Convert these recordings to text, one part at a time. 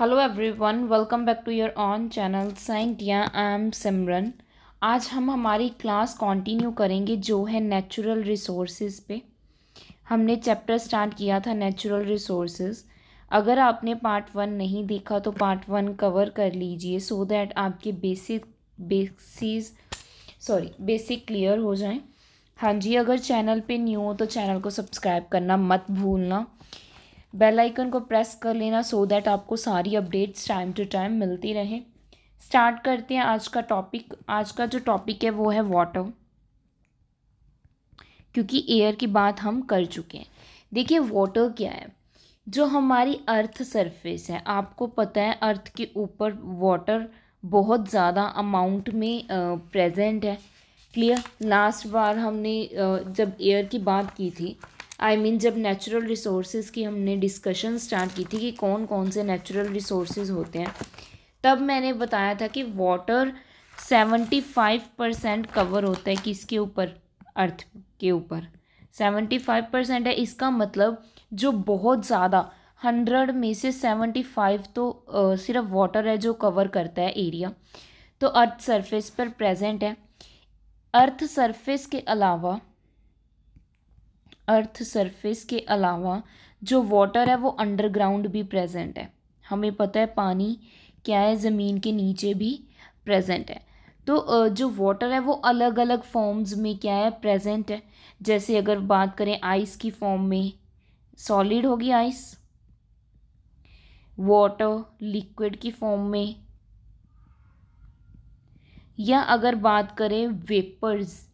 hello everyone welcome back to your own channel Scientia I am Simran आज हम हमारी class continue करेंगे जो है नेचुरल रिसोर्सेज पे हमने चैप्टर स्टार्ट किया था नेचुरल रिसोर्सेज अगर आपने पार्ट वन नहीं देखा तो पार्ट वन कवर कर लीजिए सो दैट आपके basic basis sorry basic clear हो जाएं हाँ जी अगर चैनल पे न्यू हो तो चैनल को सब्सक्राइब करना मत भूलना बेल आइकन को प्रेस कर लेना सो दैट आपको सारी अपडेट्स टाइम टू टाइम मिलती रहें स्टार्ट करते हैं आज का टॉपिक आज का जो टॉपिक है वो है वाटर क्योंकि एयर की बात हम कर चुके हैं देखिए वाटर क्या है जो हमारी अर्थ सरफेस है आपको पता है अर्थ के ऊपर वाटर बहुत ज़्यादा अमाउंट में प्रेजेंट है क्लियर लास्ट बार हमने जब एयर की बात की थी आई I मीन mean, जब नेचुरल रिसोर्सेज की हमने डिस्कशन स्टार्ट की थी कि कौन कौन से नेचुरल रिसोर्सेज होते हैं तब मैंने बताया था कि water seventy five percent cover होता है किसके ऊपर अर्थ के ऊपर सेवेंटी फाइव परसेंट है इसका मतलब जो बहुत ज़्यादा हंड्रेड में से सेवेंटी फाइव तो आ, सिर्फ वाटर है जो कवर करता है एरिया तो अर्थ सरफेस पर प्रेजेंट है अर्थ सरफेस के अलावा अर्थ सरफेस के अलावा जो वाटर है वो अंडरग्राउंड भी प्रेजेंट है हमें पता है पानी क्या है ज़मीन के नीचे भी प्रेजेंट है तो जो वाटर है वो अलग अलग फॉर्म्स में क्या है प्रेजेंट है जैसे अगर बात करें आइस की फॉर्म में सॉलिड होगी आइस वाटर लिक्विड की फॉर्म में या अगर बात करें वेपर्स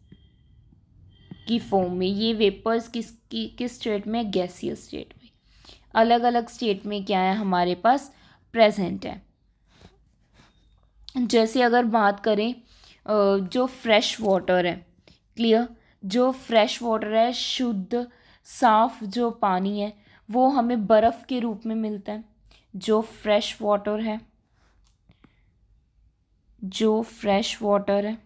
की फॉर्म में ये वेपर्स किस की किस स्टेट में गैसीय स्टेट में अलग अलग स्टेट में क्या है हमारे पास प्रेजेंट है जैसे अगर बात करें जो फ्रेश वाटर है क्लियर जो फ्रेश वाटर है शुद्ध साफ जो पानी है वो हमें बर्फ़ के रूप में मिलता है जो फ्रेश वाटर है जो फ्रेश वाटर है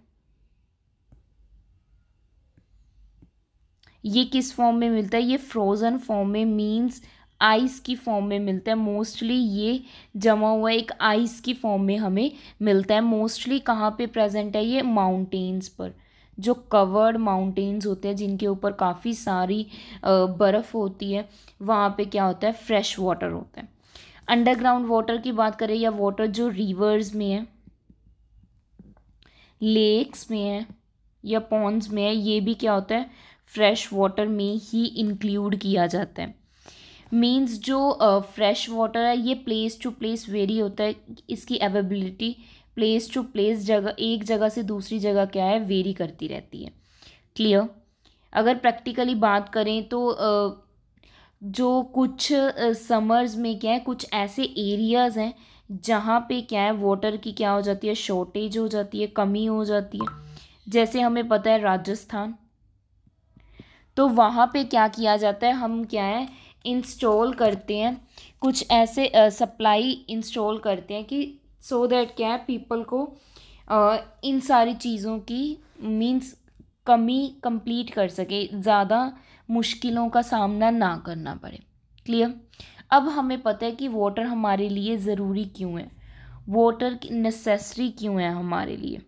ये किस फॉर्म में मिलता है ये फ्रोज़न फॉर्म में मीन्स आइस की फॉर्म में मिलता है मोस्टली ये जमा हुआ एक आइस की फॉर्म में हमें मिलता है मोस्टली कहाँ पे प्रेजेंट है ये माउंटेन्स पर जो कवर्ड माउंटेन्स होते हैं जिनके ऊपर काफ़ी सारी बर्फ़ होती है वहाँ पे क्या होता है फ्रेश वाटर होता है अंडरग्राउंड वाटर की बात करें या वाटर जो रिवर्स में है लेक्स में है या पॉन्स में है ये भी क्या होता है फ्रेश वाटर में ही इंक्लूड किया जाता है मीन्स जो फ्रेश uh, वाटर है ये प्लेस टू प्लेस वेरी होता है इसकी अवेबिलिटी प्लेस टू प्लेस जगह एक जगह से दूसरी जगह क्या है वेरी करती रहती है क्लियर अगर प्रैक्टिकली बात करें तो uh, जो कुछ समर्स में क्या है कुछ ऐसे एरियाज़ हैं जहाँ पे क्या है वाटर की क्या हो जाती है शॉर्टेज हो जाती है कमी हो जाती है जैसे हमें पता है राजस्थान तो वहाँ पे क्या किया जाता है हम क्या है इंस्टॉल करते हैं कुछ ऐसे सप्लाई इंस्टॉल करते हैं कि सो so दैट क्या है पीपल को uh, इन सारी चीज़ों की मीन्स कमी कंप्लीट कर सके ज़्यादा मुश्किलों का सामना ना करना पड़े क्लियर अब हमें पता है कि वाटर हमारे लिए ज़रूरी क्यों है वाटर नेसेसरी क्यों है हमारे लिए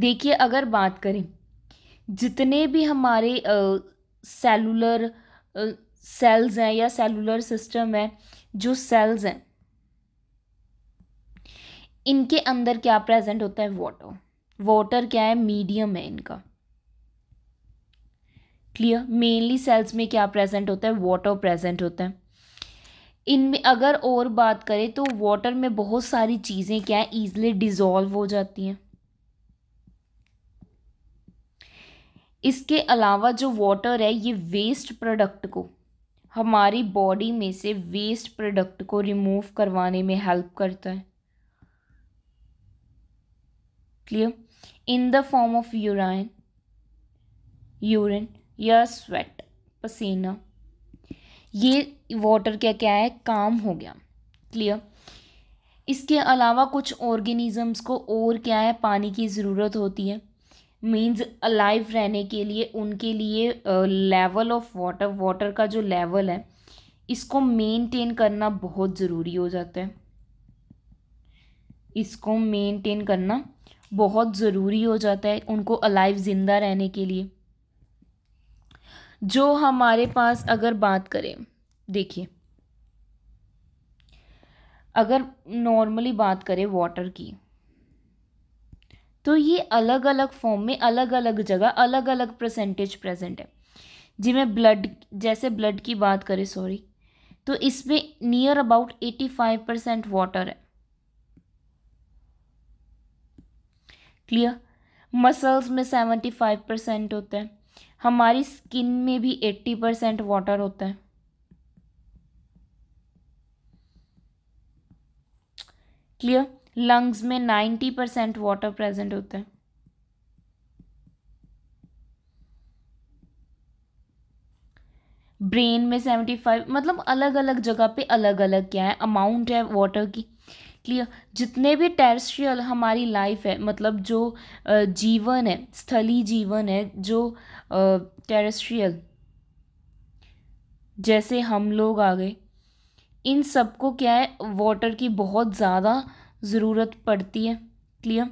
देखिए अगर बात करें जितने भी हमारे सेलुलर सेल्स हैं या सेलुलर सिस्टम है जो सेल्स हैं इनके अंदर क्या प्रेजेंट होता है वाटर वाटर क्या है मीडियम है इनका क्लियर मेनली सेल्स में क्या प्रेजेंट होता है वाटर प्रेजेंट होता है इनमें अगर और बात करें तो वाटर में बहुत सारी चीज़ें क्या है ईजिली डिज़ोल्व हो जाती हैं इसके अलावा जो वाटर है ये वेस्ट प्रोडक्ट को हमारी बॉडी में से वेस्ट प्रोडक्ट को रिमूव करवाने में हेल्प करता है clear in the form of urine urine या स्वेट पसीना ये वाटर क्या क्या है काम हो गया क्लियर इसके अलावा कुछ ऑर्गेनिजम्स को और क्या है पानी की ज़रूरत होती है मीन्स अलाइव रहने के लिए उनके लिए लेवल ऑफ वाटर वाटर का जो लेवल है इसको मेंटेन करना बहुत ज़रूरी हो जाता है इसको मेंटेन करना बहुत ज़रूरी हो जाता है उनको अलाइव ज़िंदा रहने के लिए जो हमारे पास अगर बात करें देखिए अगर नॉर्मली बात करें वाटर की तो ये अलग अलग फॉर्म में अलग अलग जगह अलग अलग परसेंटेज प्रेजेंट है जिमें ब्लड जैसे ब्लड की बात करें सॉरी तो इसमें near about eighty five percent water है क्लियर मसल्स में सेवेंटी फाइव परसेंट होता है हमारी स्किन में भी एट्टी परसेंट वाटर होता है क्लियर लंग्स में नाइन्टी परसेंट वाटर प्रेजेंट होता है ब्रेन में सेवेंटी फाइव मतलब अलग अलग जगह पे अलग अलग क्या है अमाउंट है वाटर की क्लियर जितने भी टेरेस्ट्रियल हमारी लाइफ है मतलब जो जीवन है स्थलीय जीवन है जो टेरेस्ट्रियल जैसे हम लोग आ गए इन सबको क्या है वाटर की बहुत ज़्यादा ज़रूरत पड़ती है क्लियर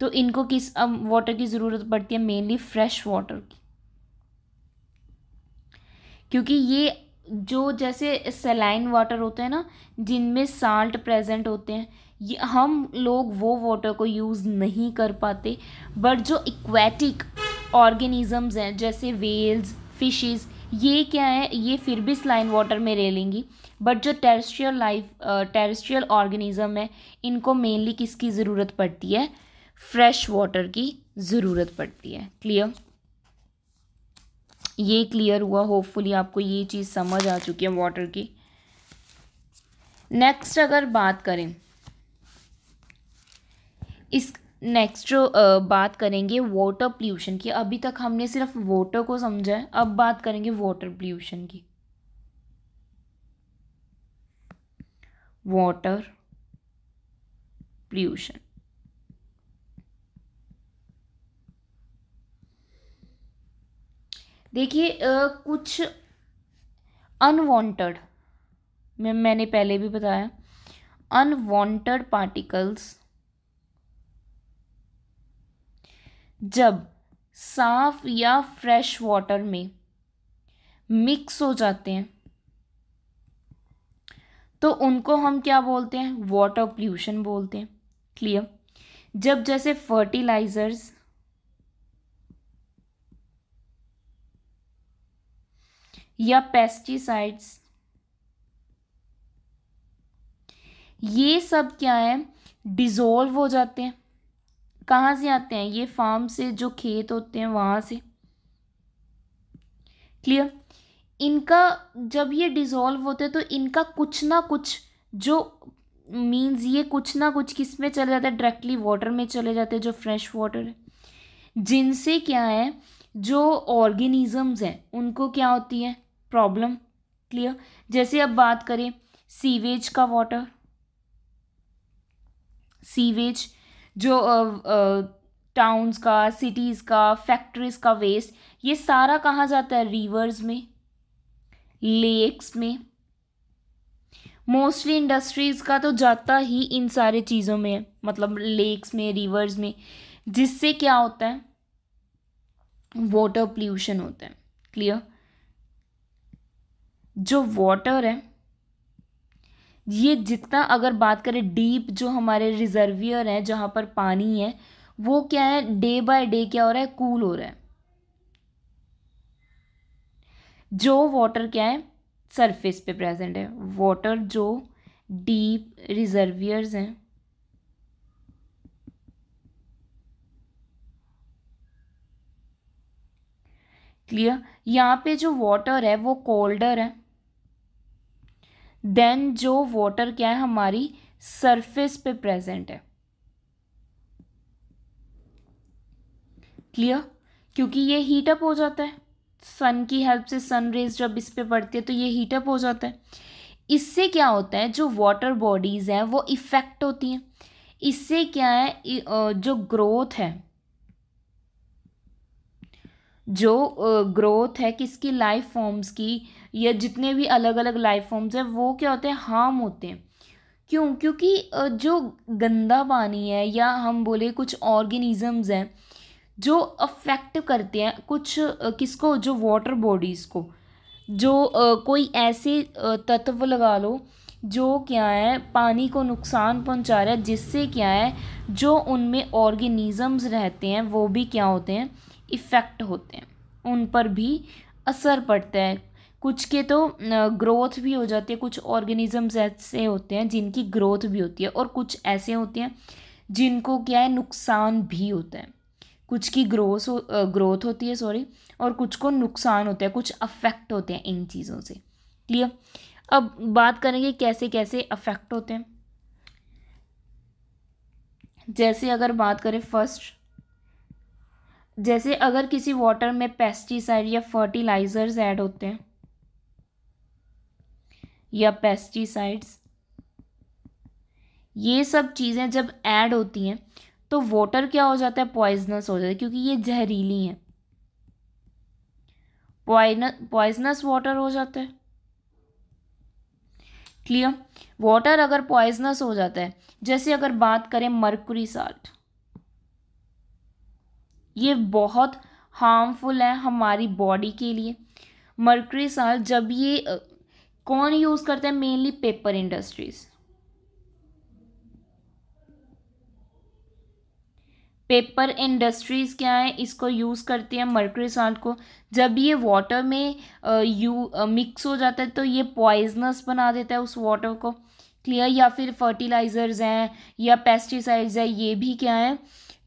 तो इनको किस अब वाटर की ज़रूरत पड़ती है मेनली फ्रेश वाटर की क्योंकि ये जो जैसे सेलाइन वाटर होते हैं ना जिनमें साल्ट प्रेजेंट होते हैं ये हम लोग वो वाटर को यूज़ नहीं कर पाते बट जो इक्वेटिक ऑर्गेनिज़म्स हैं जैसे वेल्स फिशेस ये क्या है ये फिर भी स्लाइन वाटर में रह लेंगी बट जो टेरेस्ट्रियल लाइफ टेरेस्ट्रियल ऑर्गेनिज़म है इनको मेनली किसकी ज़रूरत पड़ती है फ्रेश वाटर की ज़रूरत पड़ती है क्लियर ये क्लियर हुआ होपफुली आपको ये चीज़ समझ आ चुकी है वाटर की नेक्स्ट अगर बात करें इस नेक्स्ट जो बात करेंगे वाटर पोल्यूशन की अभी तक हमने सिर्फ वाटर को समझा है अब बात करेंगे वाटर पोल्यूशन की वाटर पोल्यूशन देखिए कुछ अनवांटेड मैं मैंने पहले भी बताया अनवांटेड पार्टिकल्स जब साफ या फ्रेश वाटर में मिक्स हो जाते हैं तो उनको हम क्या बोलते हैं वाटर पोल्यूशन बोलते हैं क्लियर जब जैसे फर्टिलाइजर्स या पेस्टिसाइड्स ये सब क्या है डिजोल्व हो जाते हैं कहाँ से आते हैं ये फार्म से जो खेत होते हैं वहाँ से क्लियर इनका जब ये डिज़ोल्व होते हैं तो इनका कुछ ना कुछ जो मीन्स ये कुछ ना कुछ किस में चले जाते हैं डायरेक्टली वाटर में चले जाते हैं जो फ्रेश वाटर है जिनसे क्या है जो ऑर्गेनिज़म्स हैं उनको क्या होती है प्रॉब्लम क्लियर जैसे अब बात करें सीवेज का वाटर सीवेज जो टाउन्स का सिटीज़ का फैक्ट्रीज़ का वेस्ट ये सारा कहाँ जाता है रिवर्स में लेक्स में मोस्टली इंडस्ट्रीज़ का तो जाता ही इन सारे चीज़ों में मतलब लेक्स में रिवर्स में जिससे क्या होता है वाटर पोल्यूशन होता है क्लियर जो वाटर है ये जितना अगर बात करें डीप जो हमारे रिजर्वियर हैं जहाँ पर पानी है वो क्या है डे बाय डे क्या हो रहा है कूल हो रहा है जो वाटर क्या है सरफेस पे प्रेजेंट है वाटर जो डीप रिजर्वियर्स हैं क्लियर यहाँ पे जो वाटर है वो कोल्डर है देन जो वाटर क्या है हमारी सरफेस पे प्रेजेंट है क्लियर क्योंकि ये हीट अप हो जाता है सन की हेल्प से सन रेज जब इस पे पड़ती है तो ये हीट अप हो जाता है इससे क्या होता है जो वाटर बॉडीज़ हैं वो इफ़ेक्ट होती हैं इससे क्या है जो ग्रोथ है जो ग्रोथ है किसकी लाइफ फॉर्म्स की या जितने भी अलग अलग लाइफ फॉर्म्स हैं वो क्या होते हैं हार्म होते हैं क्यों क्योंकि जो गंदा पानी है या हम बोले कुछ ऑर्गेनिज़म्स हैं जो अफेक्ट करते हैं कुछ किसको जो वाटर बॉडीज़ को जो कोई ऐसे तत्व लगा लो जो क्या है पानी को नुकसान पहुंचा रहा है जिससे क्या है जो उनमें ऑर्गेनिज़म्स रहते हैं वो भी क्या होते हैं इफ़ेक्ट होते हैं उन पर भी असर पड़ता है कुछ के तो ग्रोथ भी हो जाती है कुछ ऑर्गेनिजम्स ऐसे होते हैं जिनकी ग्रोथ भी होती है और कुछ ऐसे होते हैं जिनको क्या है नुकसान भी होता है कुछ की ग्रोथ ग्रोथ होती है सॉरी और कुछ को नुकसान होता है कुछ अफेक्ट होते हैं इन चीज़ों से क्लियर अब बात करेंगे कैसे कैसे अफेक्ट होते हैं जैसे अगर बात करें फर्स्ट जैसे अगर किसी वाटर में पेस्टिसाइड या फर्टिलाइज़र्स ऐड होते हैं या पेस्टिसाइड्स ये सब चीज़ें जब ऐड होती हैं तो वाटर क्या हो जाता है पॉइजनस हो जाता है क्योंकि ये जहरीली हैं पॉइजनस वाटर हो जाता है क्लियर वाटर अगर पॉइजनस हो जाता है जैसे अगर बात करें मर्कुरी साल्ट ये बहुत हार्मफुल है हमारी बॉडी के लिए मरकरी साल जब ये कौन यूज़ करता है mainly paper industries paper industries क्या है इसको यूज़ करती है मर्करी साल्ट को जब ये वाटर में यू मिक्स हो जाता है तो ये पॉइजनस बना देता है उस वाटर को क्लियर या फिर फर्टिलाइज़र्स हैं या पेस्टिसाइड्स हैं ये भी क्या है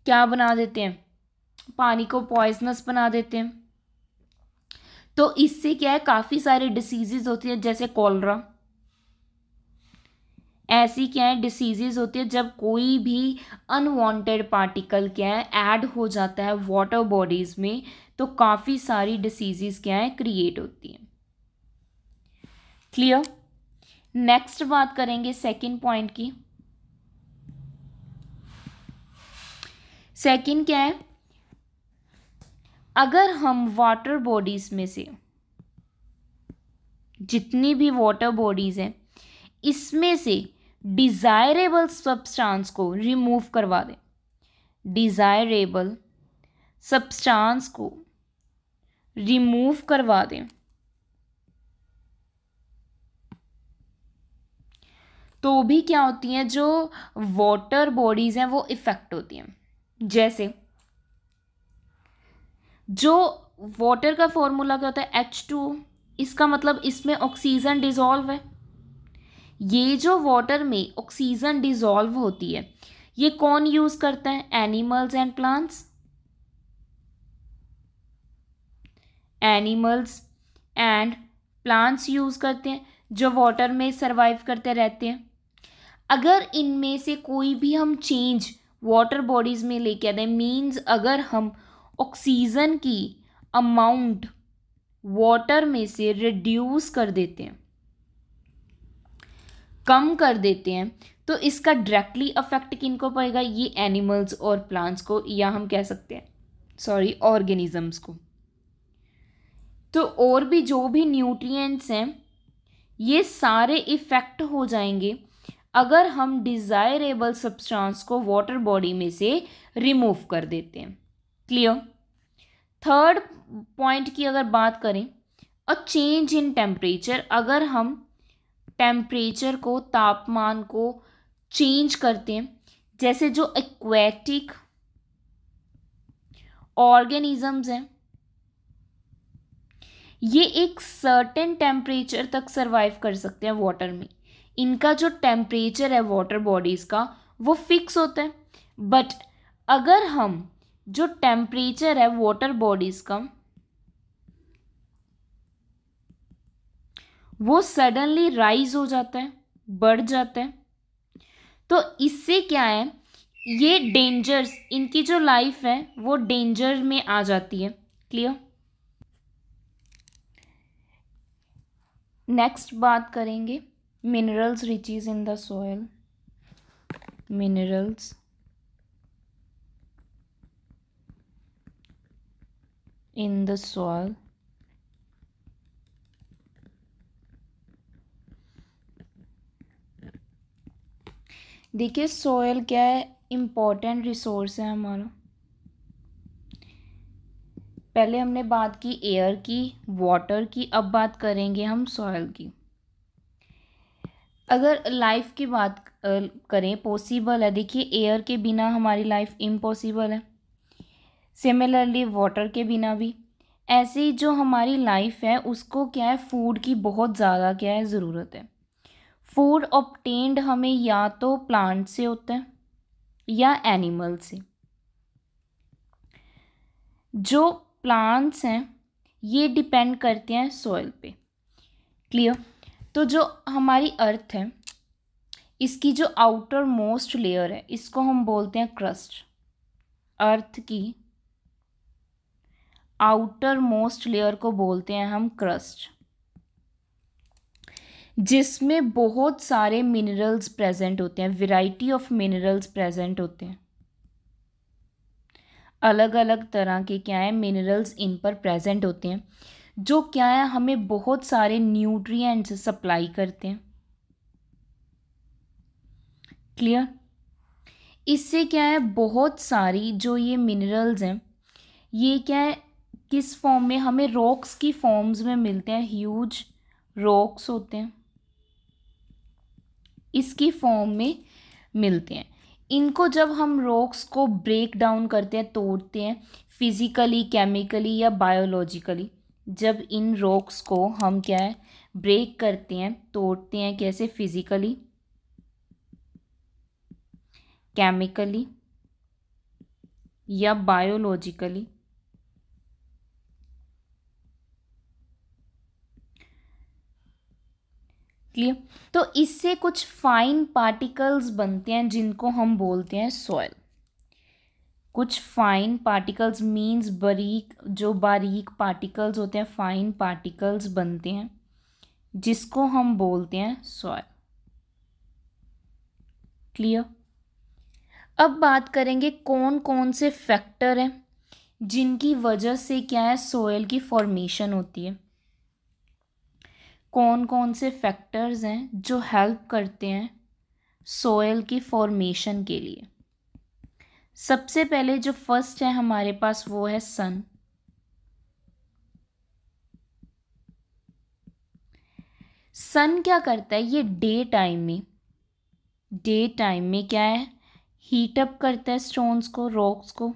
क्या बना देते हैं पानी को पॉइजनस बना देते हैं तो इससे क्या है काफ़ी सारे डिसीजेज होती है जैसे कॉलरा ऐसी क्या है डिसीजेज होती है जब कोई भी अनवांटेड पार्टिकल क्या है ऐड हो जाता है वाटर बॉडीज़ में तो काफ़ी सारी डिसीजेज क्या है क्रिएट होती हैं क्लियर नेक्स्ट बात करेंगे सेकंड पॉइंट की सेकंड क्या है अगर हम वाटर बॉडीज़ में से जितनी भी वाटर बॉडीज़ हैं इसमें से डिज़ायरेबल सब्सटेंस को रिमूव करवा दें डिज़ायरेबल सब्सटेंस को रिमूव करवा दें तो भी क्या होती हैं जो वाटर बॉडीज़ हैं वो इफ़ेक्ट होती हैं जैसे जो वाटर का फॉर्मूला क्या होता है एच टू इसका मतलब इसमें ऑक्सीजन डिज़ोल्व है ये जो वाटर में ऑक्सीजन डिज़ोल्व होती है ये कौन यूज़ करता है animals and plants animals and plants use करते हैं जो वाटर में सर्वाइव करते रहते हैं अगर इनमें से कोई भी हम चेंज वाटर बॉडीज़ में लेके आते हैं मीन्स अगर हम ऑक्सीजन की अमाउंट वाटर में से रिड्यूस कर देते हैं कम कर देते हैं तो इसका डायरेक्टली अफेक्ट किन को पड़ेगा ये एनिमल्स और प्लांट्स को या हम कह सकते हैं सॉरी ऑर्गेनिजम्स को तो और भी जो भी न्यूट्रिएंट्स हैं ये सारे इफ़ेक्ट हो जाएंगे अगर हम डिज़ायरेबल सब्सटेंस को वाटर बॉडी में से रिमूव कर देते हैं क्लियर थर्ड पॉइंट की अगर बात करें अ चेंज इन टेम्परेचर अगर हम टेम्परेचर को तापमान को चेंज करते हैं जैसे जो एक्वेटिक ऑर्गेनिजम्स हैं ये एक सर्टेन टेम्परेचर तक सरवाइव कर सकते हैं वाटर में इनका जो टेम्परेचर है वाटर बॉडीज़ का वो फिक्स होता है बट अगर हम जो टेम्परेचर है वाटर बॉडीज का वो सडनली राइज हो जाता है बढ़ जाता है तो इससे क्या है ये डेंजर्स इनकी जो लाइफ है वो डेंजर में आ जाती है क्लियर नेक्स्ट बात करेंगे minerals riches in the soil minerals in the soil देखिए सोयल क्या है इम्पोर्टेंट रिसोर्स है हमारा पहले हमने बात की एयर की वाटर की अब बात करेंगे हम सॉयल की अगर लाइफ की बात करें पॉसिबल है देखिए एयर के बिना हमारी लाइफ इम्पॉसिबल है सिमिलरली वाटर के बिना भी ऐसे ही जो हमारी लाइफ है उसको क्या है फूड की बहुत ज़्यादा क्या है ज़रूरत है फूड ऑप्टेंड हमें या तो प्लांट से होता है या एनिमल से जो प्लांट्स हैं ये डिपेंड करते हैं सॉइल पे क्लियर तो जो हमारी अर्थ है इसकी जो आउटर मोस्ट लेयर है इसको हम बोलते हैं क्रस्ट अर्थ की आउटर मोस्ट लेयर को बोलते हैं हम क्रस्ट जिसमें बहुत सारे मिनरल्स प्रेजेंट होते हैं वैरायटी ऑफ मिनरल्स प्रेजेंट होते हैं अलग अलग तरह के क्या है मिनरल्स इन पर प्रेजेंट होते हैं जो क्या है हमें बहुत सारे न्यूट्रिएंट्स सप्लाई करते हैं क्लियर इससे क्या है बहुत सारी जो ये मिनरल्स हैं ये क्या है किस फॉर्म में हमें रॉक्स की फॉर्म्स में मिलते हैं ह्यूज रॉक्स होते हैं इसकी फॉर्म में मिलते हैं इनको जब हम रॉक्स को ब्रेक डाउन करते हैं तोड़ते हैं फिज़िकली केमिकली या बायोलॉजिकली जब इन रॉक्स को हम क्या है ब्रेक करते हैं तोड़ते हैं कैसे फिज़िकली केमिकली या बायोलॉजिकली क्लियर तो इससे कुछ फाइन पार्टिकल्स बनते हैं जिनको हम बोलते हैं सॉयल कुछ फाइन पार्टिकल्स मींस बारीक जो बारीक पार्टिकल्स होते हैं फाइन पार्टिकल्स बनते हैं जिसको हम बोलते हैं सॉयल क्लियर अब बात करेंगे कौन कौन से फैक्टर हैं जिनकी वजह से क्या है सोयल की फॉर्मेशन होती है कौन कौन से फैक्टर्स हैं जो हेल्प करते हैं सोयल की फॉर्मेशन के लिए सबसे पहले जो फर्स्ट है हमारे पास वो है सन सन क्या करता है ये डे टाइम में डे टाइम में क्या है हीट अप करता है स्टोन्स को रॉक्स को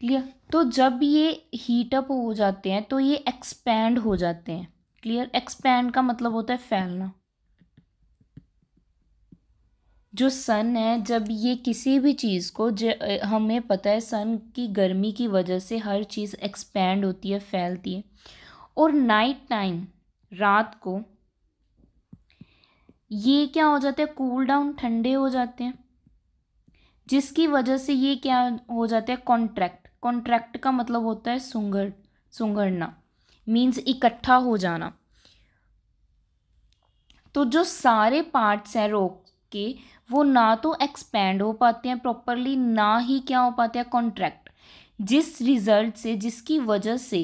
क्लियर तो जब ये हीटअप हो जाते हैं तो ये एक्सपैंड हो जाते हैं क्लियर एक्सपैंड का मतलब होता है फैलना जो सन है जब ये किसी भी चीज़ को ज हमें पता है सन की गर्मी की वजह से हर चीज़ एक्सपैंड होती है फैलती है और नाइट टाइम रात को ये क्या हो जाते हैं कूल डाउन ठंडे हो जाते हैं जिसकी वजह से ये क्या हो जाते हैं कॉन्ट्रैक्ट कॉन्ट्रैक्ट का मतलब होता है सुंगर सुंगड़ना मीन्स इकट्ठा हो जाना तो जो सारे पार्ट्स हैं रोग के वो ना तो एक्सपेंड हो पाते हैं प्रॉपरली ना ही क्या हो पाते हैं कॉन्ट्रैक्ट जिस रिज़ल्ट से जिसकी वजह से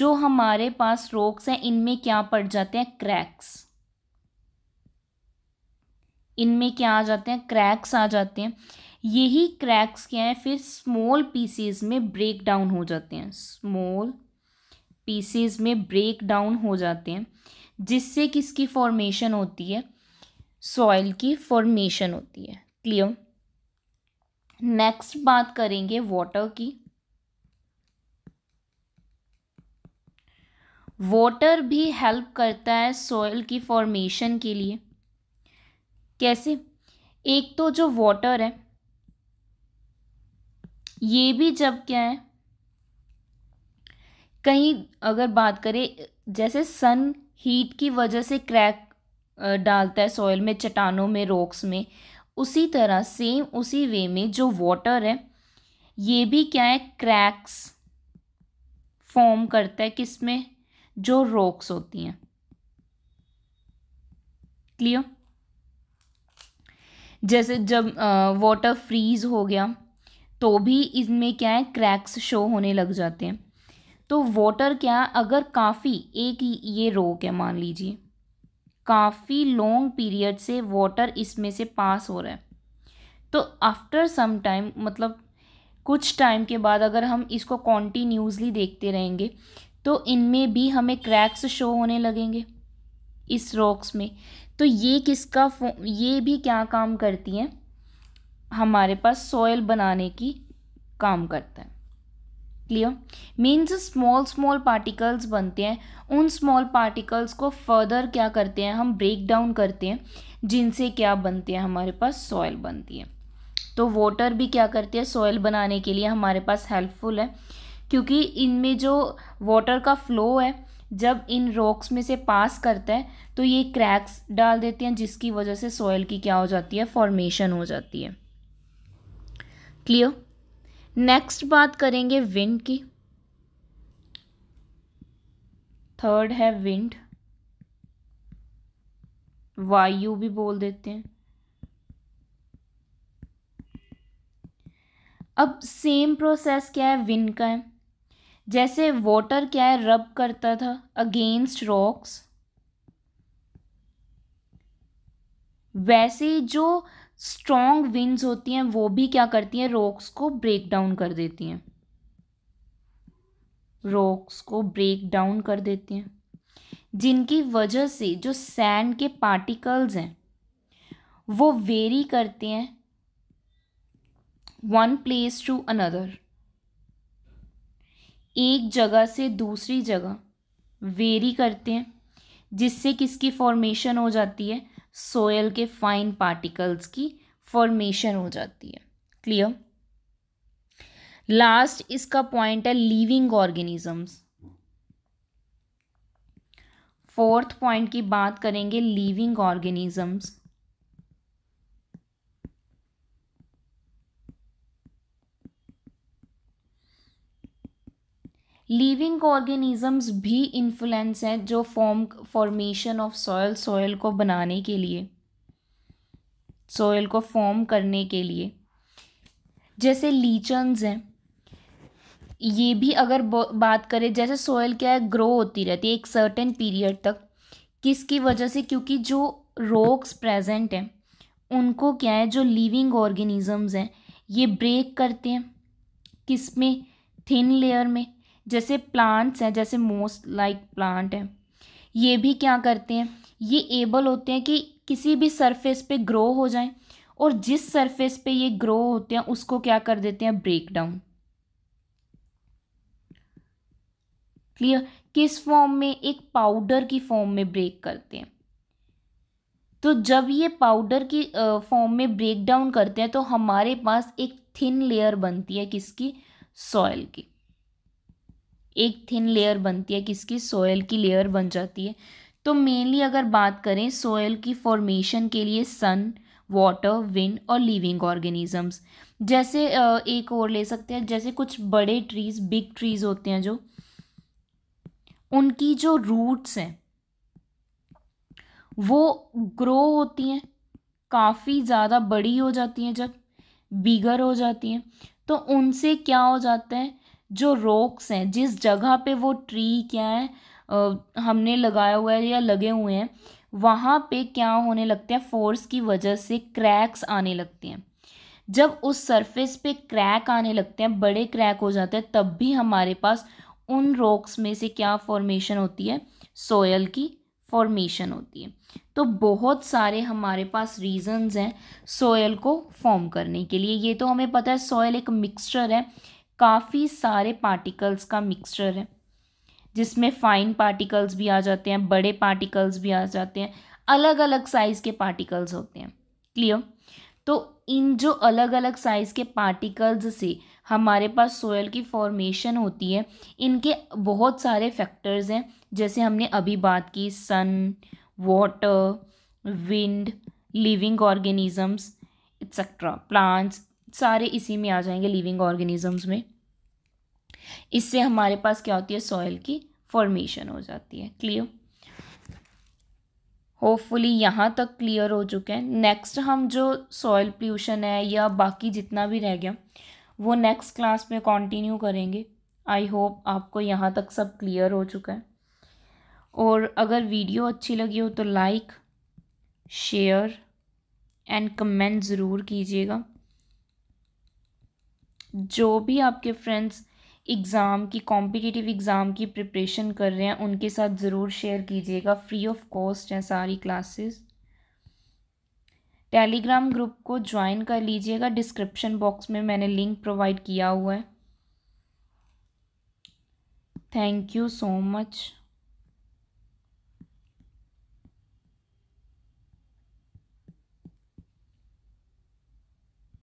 जो हमारे पास रोक्स हैं इनमें क्या पड़ जाते हैं क्रैक्स इनमें क्या आ जाते हैं क्रैक्स आ जाते हैं यही क्रैक्स क्या हैं फिर स्मॉल पीसेस में ब्रेक डाउन हो जाते हैं स्मॉल पीसेस में ब्रेक डाउन हो जाते हैं जिससे किसकी फॉर्मेशन होती है सॉइल की फॉर्मेशन होती है क्लियर नेक्स्ट बात करेंगे वाटर की वाटर भी हेल्प करता है सॉइल की फॉर्मेशन के लिए कैसे एक तो जो वाटर है ये भी जब क्या है कहीं अगर बात करें जैसे सन हीट की वजह से क्रैक डालता है सॉयल में चट्टानों में रॉक्स में उसी तरह सेम उसी वे में जो वाटर है ये भी क्या है क्रैक्स फॉर्म करता है किस में जो रॉक्स होती हैं क्लियर जैसे जब वाटर फ्रीज हो गया तो भी इसमें क्या है क्रैक्स शो होने लग जाते हैं तो वाटर क्या अगर काफ़ी एक ये रोग है मान लीजिए काफ़ी लॉन्ग पीरियड से वाटर इसमें से पास हो रहा है तो आफ्टर सम टाइम मतलब कुछ टाइम के बाद अगर हम इसको कॉन्टीन्यूसली देखते रहेंगे तो इनमें भी हमें क्रैक्स शो होने लगेंगे इस रॉक्स में तो ये किसका ये भी क्या काम करती हैं हमारे पास सॉयल बनाने की काम करता है clear means small small particles बनते हैं उन स्मॉल पार्टिकल्स को फर्दर क्या करते हैं हम ब्रेक डाउन करते हैं जिनसे क्या बनते हैं हमारे पास सॉयल बनती है तो वाटर भी क्या करती है सॉयल बनाने के लिए हमारे पास हेल्पफुल है क्योंकि इनमें जो वाटर का फ्लो है जब इन रॉक्स में से पास करता है तो ये क्रैक्स डाल देते हैं जिसकी वजह से सॉयल की क्या हो जाती है फॉर्मेशन हो जाती है क्लियर नेक्स्ट बात करेंगे विंड की थर्ड है विंड वायु भी बोल देते हैं अब सेम प्रोसेस क्या है विंड का है जैसे वाटर क्या है रब करता था अगेंस्ट रॉक्स वैसे जो स्ट्रॉन्ग विंड्स होती हैं वो भी क्या करती हैं रॉक्स को ब्रेक डाउन कर देती हैं रॉक्स को ब्रेक डाउन कर देती हैं जिनकी वजह से जो सैंड के पार्टिकल्स हैं वो वेरी करते हैं वन प्लेस टू अनदर एक जगह से दूसरी जगह वेरी करते हैं जिससे किसकी फॉर्मेशन हो जाती है सोयल के फाइन पार्टिकल्स की फॉर्मेशन हो जाती है क्लियर लास्ट इसका पॉइंट है लिविंग ऑर्गेनिजम्स फोर्थ पॉइंट की बात करेंगे लिविंग ऑर्गेनिजम्स लिविंग ऑर्गेनिजम्स भी इन्फ्लुएंस हैं जो form formation of soil soil को बनाने के लिए सॉयल को फॉर्म करने के लिए जैसे लीचन्स हैं ये भी अगर बात करें जैसे सॉयल क्या है ग्रो होती रहती है एक सर्टेन पीरियड तक किसकी वजह से क्योंकि जो रॉक्स प्रेजेंट हैं उनको क्या है जो लिविंग ऑर्गेनिजम्स हैं ये ब्रेक करते हैं किस में थिन लेयर में जैसे प्लांट्स हैं जैसे मोस्ट लाइक प्लांट हैं ये भी क्या करते हैं ये एबल होते हैं कि किसी भी सरफेस पे ग्रो हो जाएं और जिस सरफेस पे ये ग्रो होते हैं उसको क्या कर देते हैं ब्रेक डाउन क्लियर किस फॉर्म में एक पाउडर की फॉर्म में ब्रेक करते हैं तो जब ये पाउडर की फॉर्म में ब्रेक डाउन करते हैं तो हमारे पास एक थिन लेयर बनती है किसकी सॉयल की एक थिन लेयर बनती है किसकी सोयल की लेयर बन जाती है तो मेनली अगर बात करें सोयल की फॉर्मेशन के लिए सन वाटर विंड और लिविंग ऑर्गेनिजम्स जैसे एक और ले सकते हैं जैसे कुछ बड़े ट्रीज बिग ट्रीज होते हैं जो उनकी जो रूट्स हैं वो ग्रो होती हैं काफ़ी ज़्यादा बड़ी हो जाती हैं जब बिगर हो जाती हैं तो उनसे क्या हो जाता है जो रोक्स हैं जिस जगह पे वो ट्री क्या है आ, हमने लगाया हुआ है या लगे हुए हैं वहाँ पे क्या होने लगते हैं फोर्स की वजह से क्रैक्स आने लगते हैं जब उस सरफेस पे क्रैक आने लगते हैं बड़े क्रैक हो जाते हैं तब भी हमारे पास उन रॉक्स में से क्या फॉर्मेशन होती है सोयल की फॉर्मेशन होती है तो बहुत सारे हमारे पास रीजंस हैं सोयल को फॉर्म करने के लिए ये तो हमें पता है सोयल एक मिक्सचर है काफ़ी सारे पार्टिकल्स का मिक्सचर है जिसमें फ़ाइन पार्टिकल्स भी आ जाते हैं बड़े पार्टिकल्स भी आ जाते हैं अलग अलग साइज़ के पार्टिकल्स होते हैं क्लियर तो इन जो अलग अलग साइज़ के पार्टिकल्स से हमारे पास सोयल की फॉर्मेशन होती है इनके बहुत सारे फैक्टर्स हैं जैसे हमने अभी बात की sun water wind living organisms etcetera plants सारे इसी में आ जाएंगे लिविंग ऑर्गेनिजम्स में इससे हमारे पास क्या होती है सॉइल की फॉर्मेशन हो जाती है क्लियर होपफुली यहाँ तक क्लियर हो चुके हैं नेक्स्ट हम जो सॉइल पोल्यूशन है या बाकी जितना भी रह गया वो नेक्स्ट क्लास में कंटिन्यू करेंगे आई होप आपको यहाँ तक सब क्लियर हो चुका है और अगर वीडियो अच्छी लगी हो तो लाइक शेयर एंड कमेंट ज़रूर कीजिएगा जो भी आपके फ्रेंड्स एग्ज़ाम की कॉम्पिटिटिव एग्ज़ाम की प्रिपरेशन कर रहे हैं उनके साथ ज़रूर शेयर कीजिएगा फ्री ऑफ कॉस्ट हैं सारी क्लासेस टेलीग्राम ग्रुप को ज्वाइन कर लीजिएगा डिस्क्रिप्शन बॉक्स में मैंने लिंक प्रोवाइड किया हुआ है थैंक यू सो मच